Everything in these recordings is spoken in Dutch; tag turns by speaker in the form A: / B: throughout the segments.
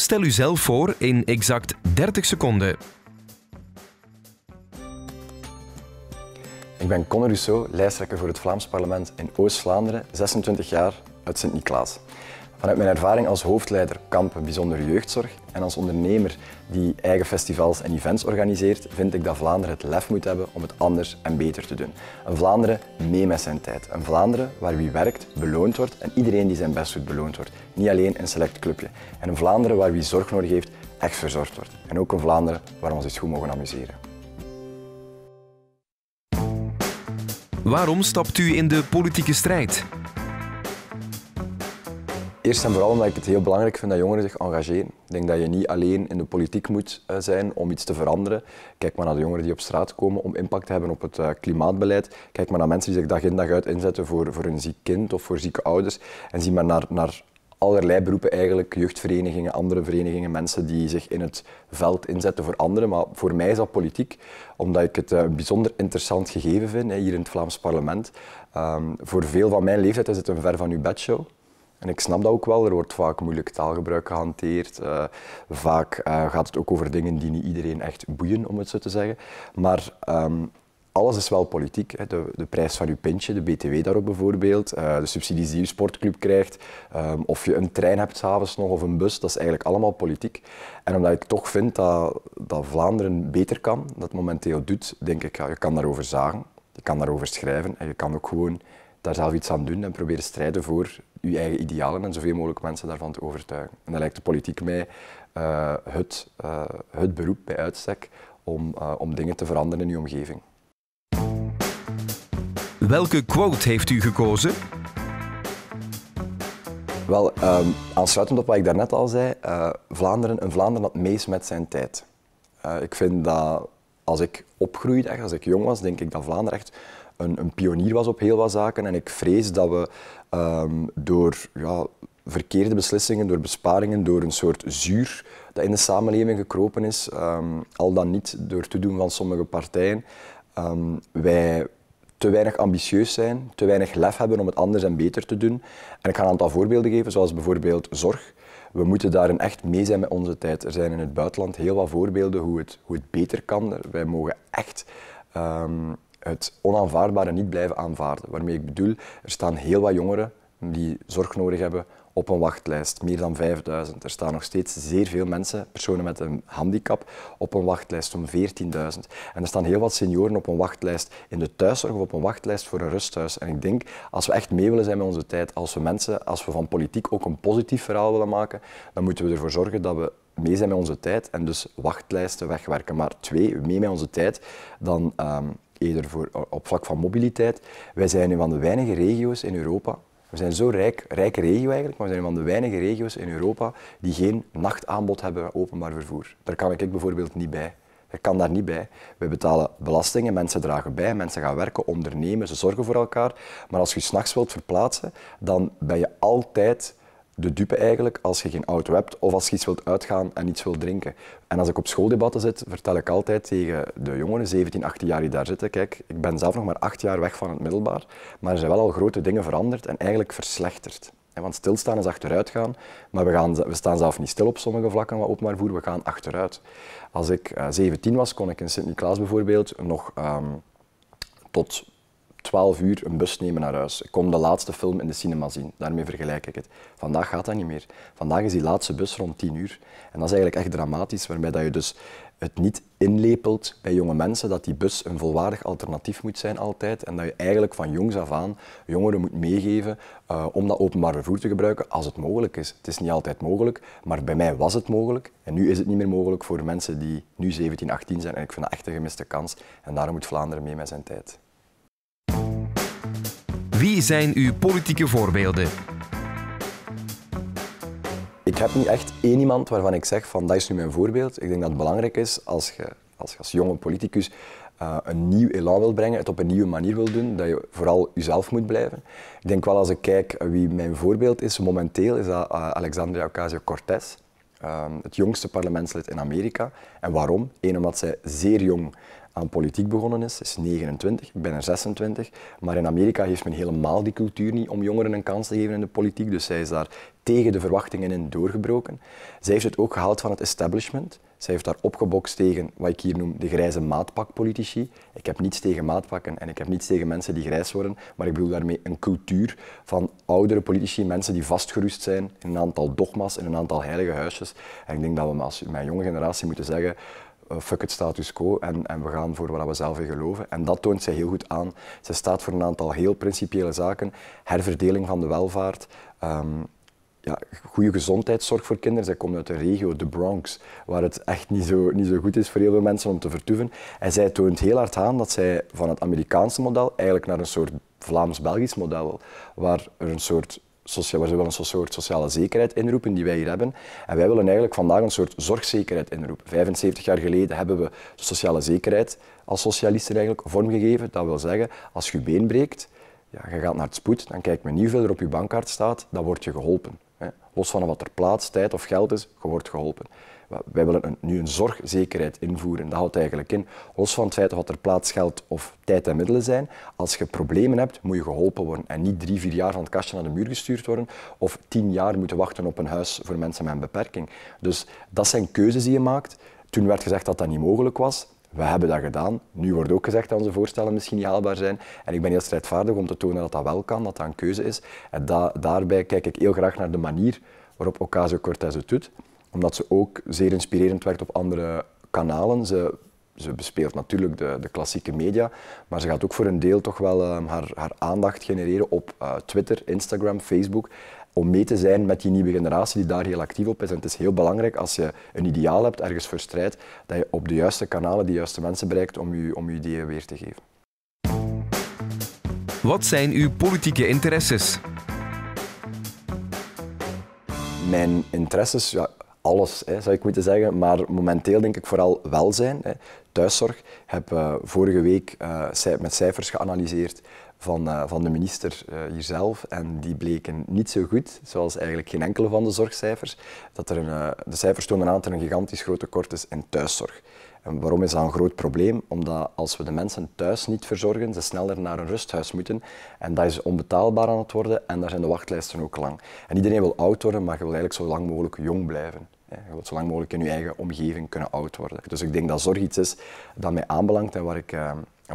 A: Stel u zelf voor in exact 30 seconden. Ik ben Conor Rousseau, lijsttrekker voor het Vlaams parlement in Oost-Vlaanderen, 26 jaar, uit Sint-Niklaas. Vanuit mijn ervaring als hoofdleider kampen bijzonder jeugdzorg en als ondernemer die eigen festivals en events organiseert, vind ik dat Vlaanderen het lef moet hebben om het anders en beter te doen. Een Vlaanderen mee met zijn tijd. Een Vlaanderen waar wie werkt beloond wordt en iedereen die zijn best doet beloond wordt. Niet alleen een select clubje. En een Vlaanderen waar wie zorg nodig heeft echt verzorgd wordt. En ook een Vlaanderen waar we ons iets goed mogen amuseren. Waarom stapt u in de politieke strijd? Eerst en vooral omdat ik het heel belangrijk vind dat jongeren zich engageren. Ik denk dat je niet alleen in de politiek moet eh, zijn om iets te veranderen. Kijk maar naar de jongeren die op straat komen om impact te hebben op het eh, klimaatbeleid. Kijk maar naar mensen die zich dag in dag uit inzetten voor, voor een ziek kind of voor zieke ouders. En zie maar naar, naar allerlei beroepen eigenlijk, jeugdverenigingen, andere verenigingen, mensen die zich in het veld inzetten voor anderen. Maar voor mij is dat politiek, omdat ik het een eh, bijzonder interessant gegeven vind hier in het Vlaams parlement. Ehm, voor veel van mijn leeftijd is het een ver van uw show. En ik snap dat ook wel, er wordt vaak moeilijk taalgebruik gehanteerd. Eh, vaak eh, gaat het ook over dingen die niet iedereen echt boeien, om het zo te zeggen. Maar ehm, alles is wel politiek. Hè. De, de, prijs van uw pintje, de BTW daarop bijvoorbeeld, eh, de subsidies die je sportclub krijgt, ehm, of je een trein hebt s'avonds nog of een bus, dat is eigenlijk allemaal politiek. En omdat ik toch vind dat, dat Vlaanderen beter kan, dat momenteel doet, denk ik, je kan daarover zagen, je kan daarover schrijven en je kan ook gewoon daar zelf iets aan doen en proberen strijden voor uw eigen idealen en zoveel mogelijk mensen daarvan te overtuigen. En dan lijkt de politiek mij eh, het, eh, het beroep bij uitstek om, eh, om dingen te veranderen in uw omgeving. Welke quote heeft u gekozen? Wel, um, aansluitend op wat ik daarnet al zei, Vlaanderen, een Vlaanderen dat meest met zijn tijd. ik vind dat als ik opgroeide, als ik jong was, denk ik dat Vlaanderen echt een, een, pionier was op heel wat zaken. En ik vrees dat we ehm, door ja, verkeerde beslissingen, door besparingen, door een soort zuur dat in de samenleving gekropen is, ehm, al dan niet door toedoen van sommige partijen, ehm, wij te weinig ambitieus zijn, te weinig lef hebben om het anders en beter te doen. En ik ga een aantal voorbeelden geven, zoals bijvoorbeeld zorg. We moeten daarin echt mee zijn met onze tijd. Er zijn in het buitenland heel wat voorbeelden hoe het, hoe het beter kan. Wij mogen echt het onaanvaardbare niet blijven aanvaarden. Waarmee ik bedoel, er staan heel wat jongeren die zorg nodig hebben op een wachtlijst, meer dan 5000. Er staan nog steeds zeer veel mensen, personen met een handicap, op een wachtlijst, om 14.000. En er staan heel wat senioren op een wachtlijst in de thuiszorg of op een wachtlijst voor een rusthuis. En ik denk, als we echt mee willen zijn met onze tijd, als we mensen, als we van politiek ook een positief verhaal willen maken, dan moeten we ervoor zorgen dat we mee zijn met onze tijd en dus wachtlijsten wegwerken. Maar twee, mee met onze tijd, dan... Ehm, eerder voor, op vlak van mobiliteit. Wij zijn een van de weinige regio's in Europa we zijn zo rijk, rijke regio eigenlijk, maar we zijn een van de weinige regio's in Europa die geen nachtaanbod hebben openbaar vervoer. Daar kan ik bijvoorbeeld niet bij. Ik kan daar niet bij. Wij betalen belastingen, mensen dragen bij, mensen gaan werken, ondernemen, ze zorgen voor elkaar. Maar als je s'nachts wilt verplaatsen, dan ben je altijd de dupe eigenlijk als je geen auto hebt of als je iets wilt uitgaan en iets wilt drinken. En als ik op schooldebatten zit, vertel ik altijd tegen de jongeren, 17, 18 jaar die daar zitten, kijk, ik ben zelf nog maar acht jaar weg van het middelbaar, maar er zijn wel al grote dingen veranderd en eigenlijk verslechterd. Want stilstaan is achteruit gaan, maar we, gaan, we staan zelf niet stil op sommige vlakken wat openbaar voer, we gaan achteruit. Als ik 17 eh, was, kon ik in Sint-Niklaas bijvoorbeeld nog ehm, tot 12 uur een bus nemen naar huis. Ik kom de laatste film in de cinema zien. Daarmee vergelijk ik het. Vandaag gaat dat niet meer. Vandaag is die laatste bus rond 10 uur. En dat is eigenlijk echt dramatisch, waarbij dat je dus het niet inlepelt bij jonge mensen dat die bus een volwaardig alternatief moet zijn altijd en dat je eigenlijk van jongs af aan jongeren moet meegeven eh, om dat openbaar vervoer te gebruiken als het mogelijk is. Het is niet altijd mogelijk, maar bij mij was het mogelijk en nu is het niet meer mogelijk voor mensen die nu 17, 18 zijn en ik vind dat echt een gemiste kans en daarom moet Vlaanderen mee met zijn tijd. Wie zijn uw politieke voorbeelden? Ik heb niet echt één iemand waarvan ik zeg van dat is nu mijn voorbeeld. Ik denk dat het belangrijk is als je als, als jonge politicus eh, een nieuw elan wil brengen, het op een nieuwe manier wil doen, dat je vooral jezelf moet blijven. Ik denk wel als ik kijk wie mijn voorbeeld is momenteel, is dat eh, Alexandria Ocasio-Cortez. Ehm, het jongste parlementslid in Amerika. En waarom? Eén, omdat zij zeer jong aan politiek begonnen is. Ze is 29, binnen 26. Maar in Amerika heeft men helemaal die cultuur niet om jongeren een kans te geven in de politiek. Dus zij is daar tegen de verwachtingen in doorgebroken. Zij heeft het ook gehaald van het establishment. Zij heeft daar opgebokst tegen wat ik hier noem de grijze maatpakpolitici. Ik heb niets tegen maatpakken en ik heb niets tegen mensen die grijs worden, maar ik bedoel daarmee een cultuur van oudere politici, mensen die vastgerust zijn in een aantal dogma's, in een aantal heilige huisjes. En ik denk dat we als mijn jonge generatie moeten zeggen, eh, fuck het status quo en, en, we gaan voor wat we zelf in geloven. En dat toont zij heel goed aan. Zij staat voor een aantal heel principiële zaken. Herverdeling van de welvaart, ehm, ja, goede gezondheidszorg voor kinderen. Zij komt uit de regio, de Bronx, waar het echt niet zo, niet zo goed is voor heel veel mensen om te vertoeven. En zij toont heel hard aan dat zij van het Amerikaanse model eigenlijk naar een soort Vlaams-Belgisch model wil, waar er een soort sociaal, waar ze wel een soort sociale zekerheid inroepen die wij hier hebben. En wij willen eigenlijk vandaag een soort zorgzekerheid inroepen. 75 jaar geleden hebben we sociale zekerheid als socialisten eigenlijk vormgegeven. Dat wil zeggen, als je been breekt, ja, je gaat naar het spoed, dan kijkt men niet hoeveel er op je bankkaart staat, dan word je geholpen los van wat er plaats, tijd of geld is, je wordt geholpen. Wij willen een, nu een zorgzekerheid invoeren. Dat houdt eigenlijk in, los van het feit dat er plaats, geld of tijd en middelen zijn, als je problemen hebt, moet je geholpen worden. En niet drie, vier jaar van het kastje naar de muur gestuurd worden of tien jaar moeten wachten op een huis voor mensen met een beperking. Dus dat zijn keuzes die je maakt. Toen werd gezegd dat dat niet mogelijk was we hebben dat gedaan. Nu wordt ook gezegd dat onze voorstellen misschien niet haalbaar zijn. En ik ben heel strijdvaardig om te tonen dat dat wel kan, dat dat een keuze is. En daarbij kijk ik heel graag naar de manier waarop Ocasio-Cortez het doet. Omdat ze ook zeer inspirerend werkt op andere kanalen. Ze, ze bespeelt natuurlijk de, de, klassieke media, maar ze gaat ook voor een deel toch wel ehm, haar, haar, aandacht genereren op eh, Twitter, Instagram, Facebook om mee te zijn met die nieuwe generatie die daar heel actief op is. En het is heel belangrijk als je een ideaal hebt, ergens voor strijdt, dat je op de juiste kanalen de juiste mensen bereikt om je, om je ideeën weer te geven. Wat zijn uw politieke interesses? Mijn interesses, ja, alles, hè, zou ik moeten zeggen. Maar momenteel denk ik vooral welzijn. Hè. Thuiszorg. Ik heb eh, vorige week eh, met cijfers geanalyseerd van, eh, van de minister uh, eh, hierzelf. En die bleken niet zo goed, zoals eigenlijk geen enkele van de zorgcijfers. Dat er een, eh, de cijfers tonen aan dat er een gigantisch groot tekort is in thuiszorg. En waarom is dat een groot probleem? Omdat als we de mensen thuis niet verzorgen, ze sneller naar een rusthuis moeten. En dat is onbetaalbaar aan het worden en daar zijn de wachtlijsten ook lang. En iedereen wil oud worden, maar je wil eigenlijk zo lang mogelijk jong blijven. Je wilt zo lang mogelijk in je eigen omgeving kunnen oud worden. Dus ik denk dat zorg iets is dat mij aanbelangt en waar ik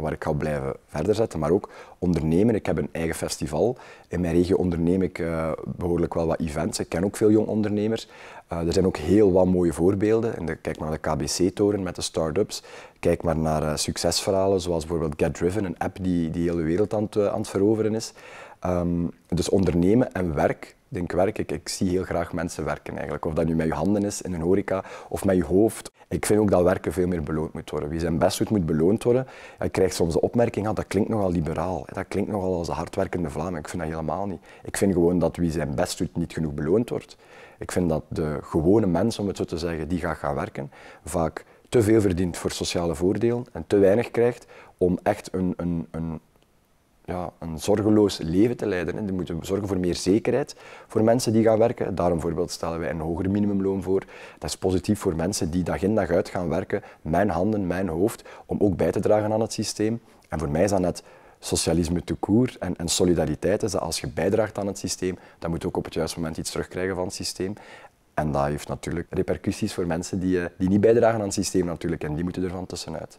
A: waar ik ga blijven verder zetten. Maar ook ondernemen. Ik heb een eigen festival. In mijn regio onderneem ik eh, behoorlijk wel wat events. Ik ken ook veel jong ondernemers. Eh, er zijn ook heel wat mooie voorbeelden. kijk maar naar de KBC-toren met de start-ups. Kijk maar naar eh, succesverhalen zoals bijvoorbeeld Get Driven, een app die, die de hele wereld aan, het, aan het veroveren is. Ehm, dus ondernemen en werk denk werk. Ik, ik, zie heel graag mensen werken eigenlijk. Of dat nu met je handen is in een horeca of met je hoofd. Ik vind ook dat werken veel meer beloond moet worden. Wie zijn best doet, moet beloond worden. Ik krijg soms de opmerking, ah, dat klinkt nogal liberaal. Dat klinkt nogal als een hardwerkende Vlaam. Ik vind dat helemaal niet. Ik vind gewoon dat wie zijn best doet, niet genoeg beloond wordt. Ik vind dat de gewone mens, om het zo te zeggen, die gaat gaan werken, vaak te veel verdient voor sociale voordelen en te weinig krijgt om echt een, een, een ja, een zorgeloos leven te leiden. En die moeten zorgen voor meer zekerheid voor mensen die gaan werken. Daarom bijvoorbeeld stellen wij een hoger minimumloon voor. Dat is positief voor mensen die dag in dag uit gaan werken. Mijn handen, mijn hoofd, om ook bij te dragen aan het systeem. En voor mij is dat net socialisme te koer en, en solidariteit is als je bijdraagt aan het systeem, dan moet je ook op het juiste moment iets terugkrijgen van het systeem. En dat heeft natuurlijk repercussies voor mensen die, eh, die niet bijdragen aan het systeem natuurlijk en die moeten ervan tussenuit.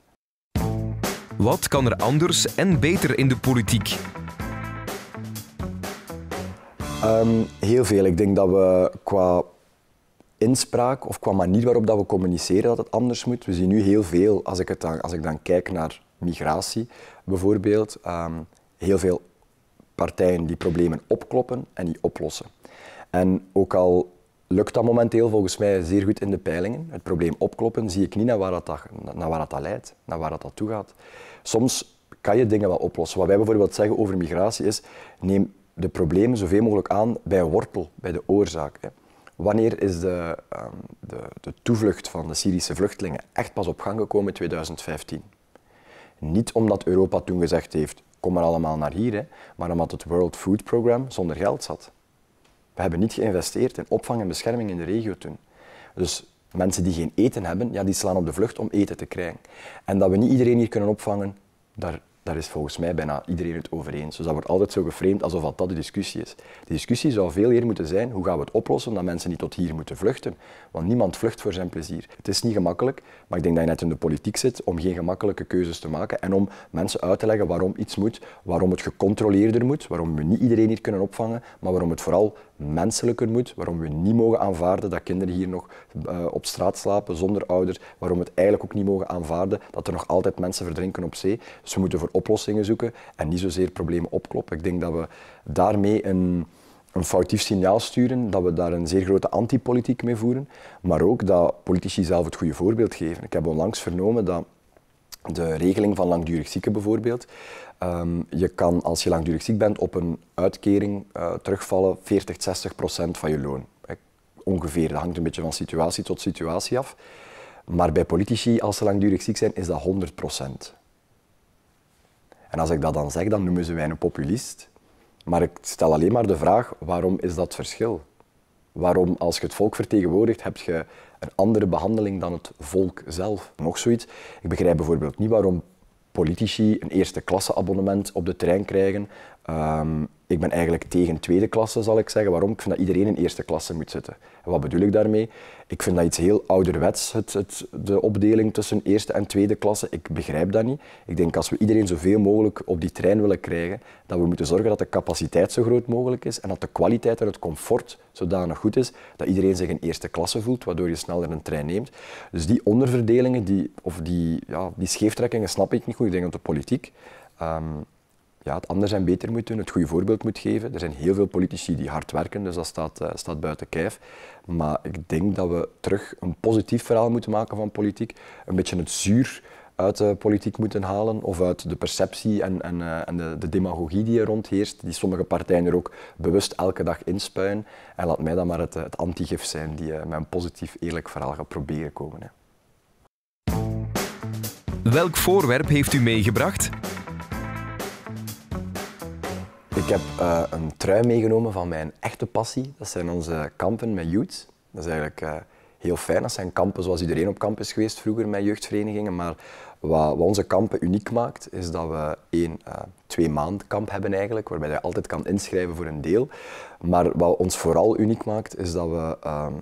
A: Wat kan er anders en beter in de politiek? Ehm, heel veel. Ik denk dat we qua inspraak of qua manier waarop dat we communiceren dat het anders moet. We zien nu heel veel, als ik, het dan, als ik dan kijk naar migratie bijvoorbeeld, ehm, heel veel partijen die problemen opkloppen en die oplossen. En ook al lukt dat momenteel volgens mij zeer goed in de peilingen. Het probleem opkloppen zie ik niet naar waar dat, naar waar dat leidt, naar waar dat, dat toe gaat. Soms kan je dingen wel oplossen. Wat wij bijvoorbeeld zeggen over migratie is, neem de problemen zoveel mogelijk aan bij wortel, bij de oorzaak. Hè. Wanneer is de, ehm, de, de toevlucht van de Syrische vluchtelingen echt pas op gang gekomen in 2015? Niet omdat Europa toen gezegd heeft, kom maar allemaal naar hier, hè, maar omdat het World Food Program zonder geld zat. We hebben niet geïnvesteerd in opvang en bescherming in de regio toen. Dus mensen die geen eten hebben, ja, die slaan op de vlucht om eten te krijgen. En dat we niet iedereen hier kunnen opvangen, daar, daar is volgens mij bijna iedereen het over eens. Dus dat wordt altijd zo geframed alsof dat, dat de discussie is. De discussie zou veel eerder moeten zijn, hoe gaan we het oplossen dat mensen niet tot hier moeten vluchten? Want niemand vlucht voor zijn plezier. Het is niet gemakkelijk, maar ik denk dat je net in de politiek zit om geen gemakkelijke keuzes te maken en om mensen uit te leggen waarom iets moet, waarom het gecontroleerder moet, waarom we niet iedereen hier kunnen opvangen, maar waarom het vooral menselijker moet, waarom we niet mogen aanvaarden dat kinderen hier nog eh, op straat slapen zonder ouders, waarom we het eigenlijk ook niet mogen aanvaarden dat er nog altijd mensen verdrinken op zee. Dus we moeten voor oplossingen zoeken en niet zozeer problemen opkloppen. Ik denk dat we daarmee een, een foutief signaal sturen, dat we daar een zeer grote antipolitiek mee voeren, maar ook dat politici zelf het goede voorbeeld geven. Ik heb onlangs vernomen dat de regeling van langdurig zieken bijvoorbeeld. Ehm, je kan als je langdurig ziek bent op een uitkering uh, terugvallen 40, 60 procent van je loon. Ongeveer, dat hangt een beetje van situatie tot situatie af. Maar bij politici, als ze langdurig ziek zijn, is dat 100 procent. En als ik dat dan zeg, dan noemen ze mij een populist. Maar ik stel alleen maar de vraag, waarom is dat verschil? Waarom, als je het volk vertegenwoordigt, heb je een andere behandeling dan het volk zelf? Nog zoiets. Ik begrijp bijvoorbeeld niet waarom politici een eerste klasse abonnement op de trein krijgen. Ehm, ik ben eigenlijk tegen tweede klasse, zal ik zeggen. Waarom? Ik vind dat iedereen in eerste klasse moet zitten. En wat bedoel ik daarmee? Ik vind dat iets heel ouderwets, het, het, de opdeling tussen eerste en tweede klasse. Ik begrijp dat niet. Ik denk als we iedereen zoveel mogelijk op die trein willen krijgen, dat we moeten zorgen dat de capaciteit zo groot mogelijk is en dat de kwaliteit en het comfort zodanig goed is dat iedereen zich in eerste klasse voelt, waardoor je sneller een trein neemt. Dus die onderverdelingen die, of die, ja, die scheeftrekkingen snap ik niet goed. Ik denk dat de politiek. Ehm, ja, het anders en beter moet doen, het goede voorbeeld moet geven. Er zijn heel veel politici die hard werken, dus dat staat, eh, staat buiten kijf. Maar ik denk dat we terug een positief verhaal moeten maken van politiek. Een beetje het zuur uit de politiek moeten halen of uit de perceptie en, en, eh, en de, de, demagogie die er rondheerst, die sommige partijen er ook bewust elke dag inspuien. En laat mij dan maar het, eh, het antigif zijn die met een positief, eerlijk verhaal gaat proberen komen. Hè. Welk voorwerp heeft u meegebracht? Ik heb eh, een trui meegenomen van mijn echte passie. Dat zijn onze kampen met youth. Dat is eigenlijk eh, heel fijn. Dat zijn kampen zoals iedereen op kamp is geweest vroeger met jeugdverenigingen. Maar wat, wat onze kampen uniek maakt, is dat we één uh, twee maand kamp hebben eigenlijk, waarbij je altijd kan inschrijven voor een deel. Maar wat ons vooral uniek maakt, is dat we ehm,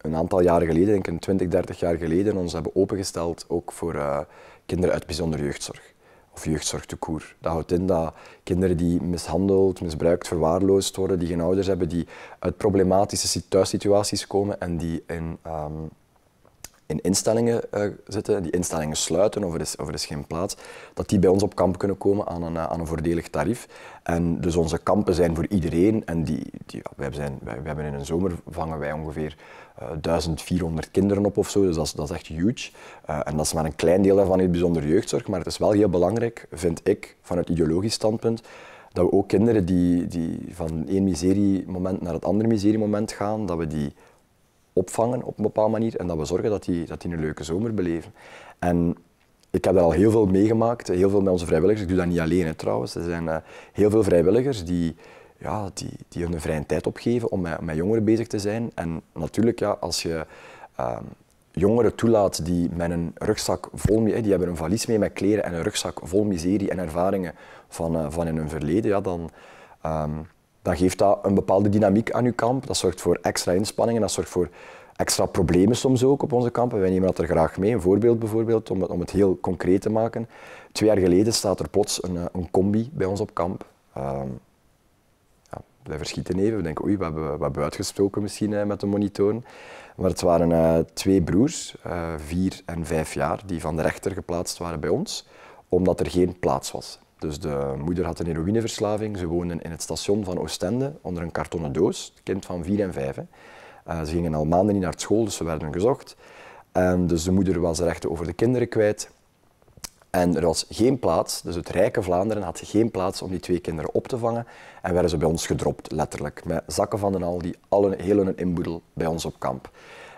A: een aantal jaren geleden, denk ik 20, 30 jaar geleden, ons hebben opengesteld ook voor kinderen uit bijzonder jeugdzorg of Dat houdt in dat kinderen die mishandeld, misbruikt, verwaarloosd worden, die geen ouders hebben, die uit problematische thuissituaties komen en die in ehm, in instellingen eh, zitten, die instellingen sluiten of er, is, of er is geen plaats, dat die bij ons op kamp kunnen komen aan een, eh, aan een voordelig tarief. En dus onze kampen zijn voor iedereen en die, die, wij, zijn, wij, hebben in een zomer vangen wij ongeveer 1400 eh, kinderen op of zo, dus dat is, echt huge. en dat is maar een klein deel daarvan in bijzonder jeugdzorg, maar het is wel heel belangrijk, vind ik, vanuit ideologisch standpunt, dat we ook kinderen die, die van één moment naar het andere miseriemoment gaan, dat we die opvangen op een bepaalde manier en dat we zorgen dat die, dat die een leuke zomer beleven. En ik heb daar al heel veel meegemaakt, heel veel met onze vrijwilligers. Ik doe dat niet alleen trouwens. Er zijn eh, heel veel vrijwilligers die, ja, die, die hun vrije tijd opgeven om met, met jongeren bezig te zijn. En natuurlijk, ja, als je ehm, jongeren toelaat die met een rugzak vol, die hebben een valies mee met kleren en een rugzak vol miserie en ervaringen van, eh, van in hun verleden, ja, dan... Ehm, dan geeft dat een bepaalde dynamiek aan uw kamp. Dat zorgt voor extra inspanningen, dat zorgt voor extra problemen soms ook op onze kampen. Wij nemen dat er graag mee. Een voorbeeld bijvoorbeeld, om het, om het heel concreet te maken. Twee jaar geleden staat er plots een, eh, een combi bij ons op kamp. Um, ja, wij verschieten even. We denken, oei, we hebben, we uitgestoken misschien eh, met de monitoren. Maar het waren eh, twee broers, vier en vijf jaar, die van de rechter geplaatst waren bij ons, omdat er geen plaats was. Dus de moeder had een heroïneverslaving. Ze woonden in het station van Oostende onder een kartonnen doos. Kind van vier en vijf. Eh, ze gingen al maanden niet naar school, dus ze werden gezocht. En ehm, dus de moeder was rechten over de kinderen kwijt. En er was geen plaats, dus het rijke Vlaanderen had geen plaats om die twee kinderen op te vangen. En werden ze bij ons gedropt, letterlijk. Met zakken van den al die allen heel hun inboedel bij ons op kamp.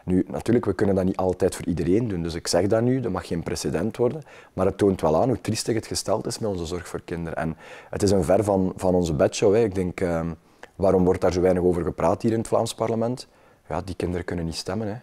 A: Nu, natuurlijk, we kunnen dat niet altijd voor iedereen doen, dus ik zeg dat nu, dat mag geen precedent worden, maar het toont wel aan hoe triestig het gesteld is met onze zorg voor kinderen. En het is een ver van, van onze bedshow. Hè. Ik denk, ehm, waarom wordt daar zo weinig over gepraat hier in het Vlaams parlement? Ja, die kinderen kunnen niet stemmen. Hè.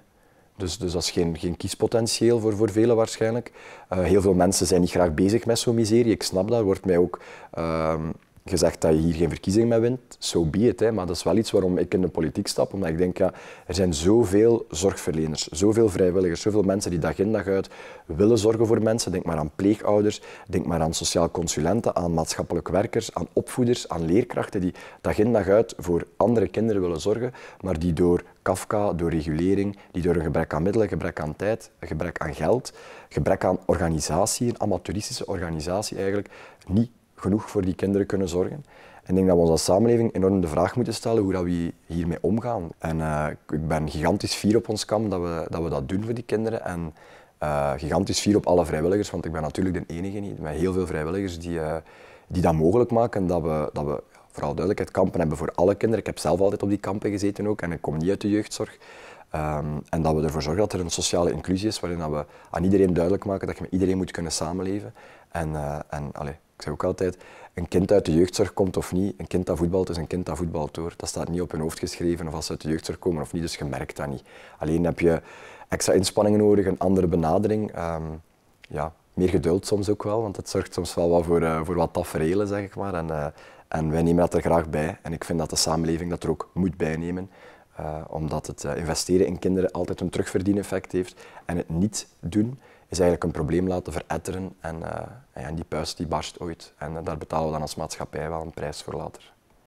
A: Dus, dus dat is geen, geen kiespotentieel voor, voor velen waarschijnlijk. Eh, heel veel mensen zijn niet graag bezig met zo'n miserie, ik snap dat, wordt mij ook... Ehm, je zegt dat je hier geen verkiezing mee wint, zo be it. Hè. Maar dat is wel iets waarom ik in de politiek stap. Omdat ik denk, ja, er zijn zoveel zorgverleners, zoveel vrijwilligers, zoveel mensen die dag in dag uit willen zorgen voor mensen. Denk maar aan pleegouders, denk maar aan sociaal consulenten, aan maatschappelijk werkers, aan opvoeders, aan leerkrachten die dag in dag uit voor andere kinderen willen zorgen, maar die door Kafka, door regulering, die door een gebrek aan middelen, gebrek aan tijd, gebrek aan geld, gebrek aan organisatie, een amateuristische organisatie eigenlijk, niet genoeg voor die kinderen kunnen zorgen. En ik denk dat we ons als samenleving enorm de vraag moeten stellen hoe dat we hiermee omgaan. En eh, ik ben gigantisch fier op ons kamp dat we, dat we dat doen voor die kinderen. En eh, gigantisch fier op alle vrijwilligers, want ik ben natuurlijk de enige niet, met heel veel vrijwilligers die, eh, die dat mogelijk maken. Dat we, dat we vooral duidelijkheid kampen hebben voor alle kinderen. Ik heb zelf altijd op die kampen gezeten ook en ik kom niet uit de jeugdzorg. Ehm, en dat we ervoor zorgen dat er een sociale inclusie is waarin dat we aan iedereen duidelijk maken dat je met iedereen moet kunnen samenleven. En, eh, en ik zeg ook altijd, een kind uit de jeugdzorg komt of niet, een kind dat voetbalt is een kind dat voetbalt door. Dat staat niet op hun hoofd geschreven of als ze uit de jeugdzorg komen of niet, dus je merkt dat niet. Alleen heb je extra inspanningen nodig, een andere benadering. Ehm, ja, meer geduld soms ook wel, want het zorgt soms wel wat voor, eh, voor wat tafereelen, zeg ik maar. En, eh, en wij nemen dat er graag bij. En ik vind dat de samenleving dat er ook moet bijnemen. omdat het investeren in kinderen altijd een terugverdieneffect heeft. En het niet doen is eigenlijk een probleem laten veretteren en, eh, en die puist die barst ooit. En eh, daar betalen we dan als maatschappij wel een prijs voor later.